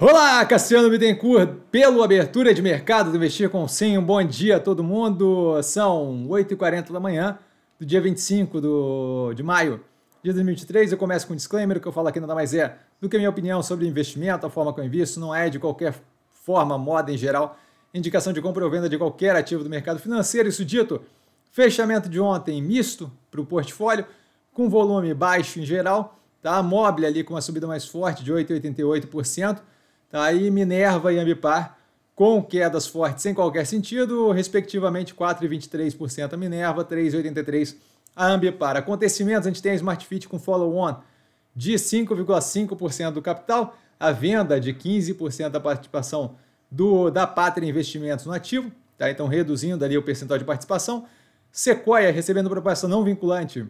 Olá, Cassiano Bittencourt, pelo Abertura de Mercado do Investir com Sim. Um bom dia a todo mundo. São 8h40 da manhã do dia 25 do, de maio de 2023. Eu começo com um disclaimer, o que eu falo aqui nada mais é do que a minha opinião sobre investimento, a forma que eu invisto, não é de qualquer forma, moda em geral, indicação de compra ou venda de qualquer ativo do mercado financeiro. Isso dito, fechamento de ontem misto para o portfólio, com volume baixo em geral, tá? Mobile ali com uma subida mais forte de 8,88%, então, aí Minerva e Ambipar com quedas fortes sem qualquer sentido, respectivamente 4,23% a Minerva, 3,83% a Ambipar. Acontecimentos, a gente tem a Smartfit com follow-on de 5,5% do capital, a venda de 15% da participação do, da Pátria Investimentos no ativo, tá? então reduzindo ali o percentual de participação. Sequoia recebendo proposta não vinculante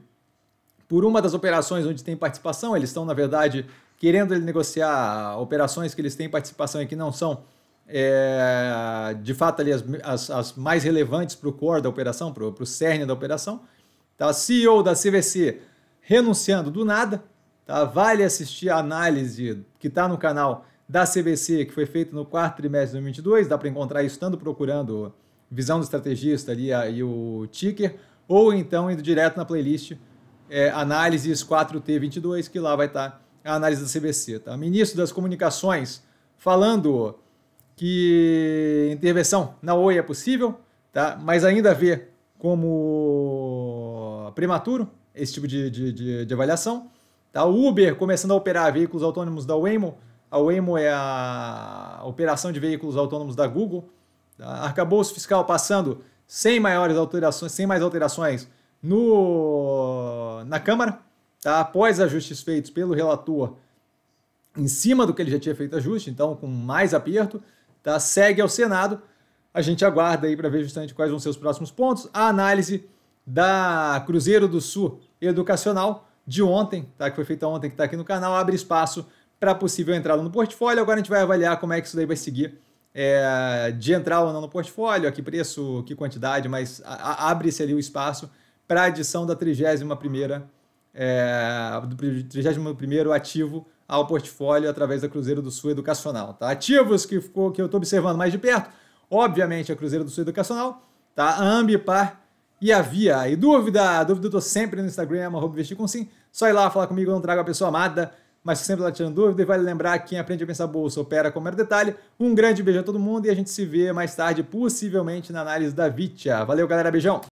por uma das operações onde tem participação, eles estão, na verdade, querendo negociar operações que eles têm participação e que não são é, de fato ali as, as, as mais relevantes para o core da operação, para o cerne da operação. Tá? CEO da CVC renunciando do nada. Tá? Vale assistir a análise que está no canal da CVC, que foi feita no quarto trimestre de 2022. Dá para encontrar isso tanto procurando Visão do Estrategista ali e o ticker, ou então indo direto na playlist é, Análises 4T22, que lá vai estar. Tá a análise da CBC. Tá? Ministro das Comunicações falando que intervenção na OI é possível, tá? mas ainda vê como prematuro esse tipo de, de, de, de avaliação. Tá? Uber começando a operar veículos autônomos da Waymo. A Waymo é a operação de veículos autônomos da Google. Tá? Arcabouço fiscal passando sem maiores alterações, sem mais alterações no, na Câmara tá? após ajustes feitos pelo relator em cima do que ele já tinha feito ajuste, então com mais aperto, tá? segue ao Senado. A gente aguarda aí para ver justamente quais vão ser os próximos pontos. A análise da Cruzeiro do Sul Educacional de ontem, tá? que foi feita ontem, que está aqui no canal, abre espaço para possível entrada no portfólio. Agora a gente vai avaliar como é que isso daí vai seguir é, de entrar ou não no portfólio, a que preço, que quantidade, mas abre-se ali o espaço para a adição da 31ª é, do 31 ativo ao portfólio através da Cruzeiro do Sul Educacional. Tá? Ativos que, ficou, que eu estou observando mais de perto, obviamente, a Cruzeiro do Sul Educacional, tá? a Ambipar e a Via. E dúvida, dúvida eu estou sempre no Instagram, com sim. Só ir lá falar comigo, eu não trago a pessoa amada, mas sempre lá tirando dúvida. E vale lembrar que quem aprende a pensar bolsa opera com mero detalhe. Um grande beijo a todo mundo e a gente se vê mais tarde, possivelmente, na análise da Vitia. Valeu, galera. Beijão!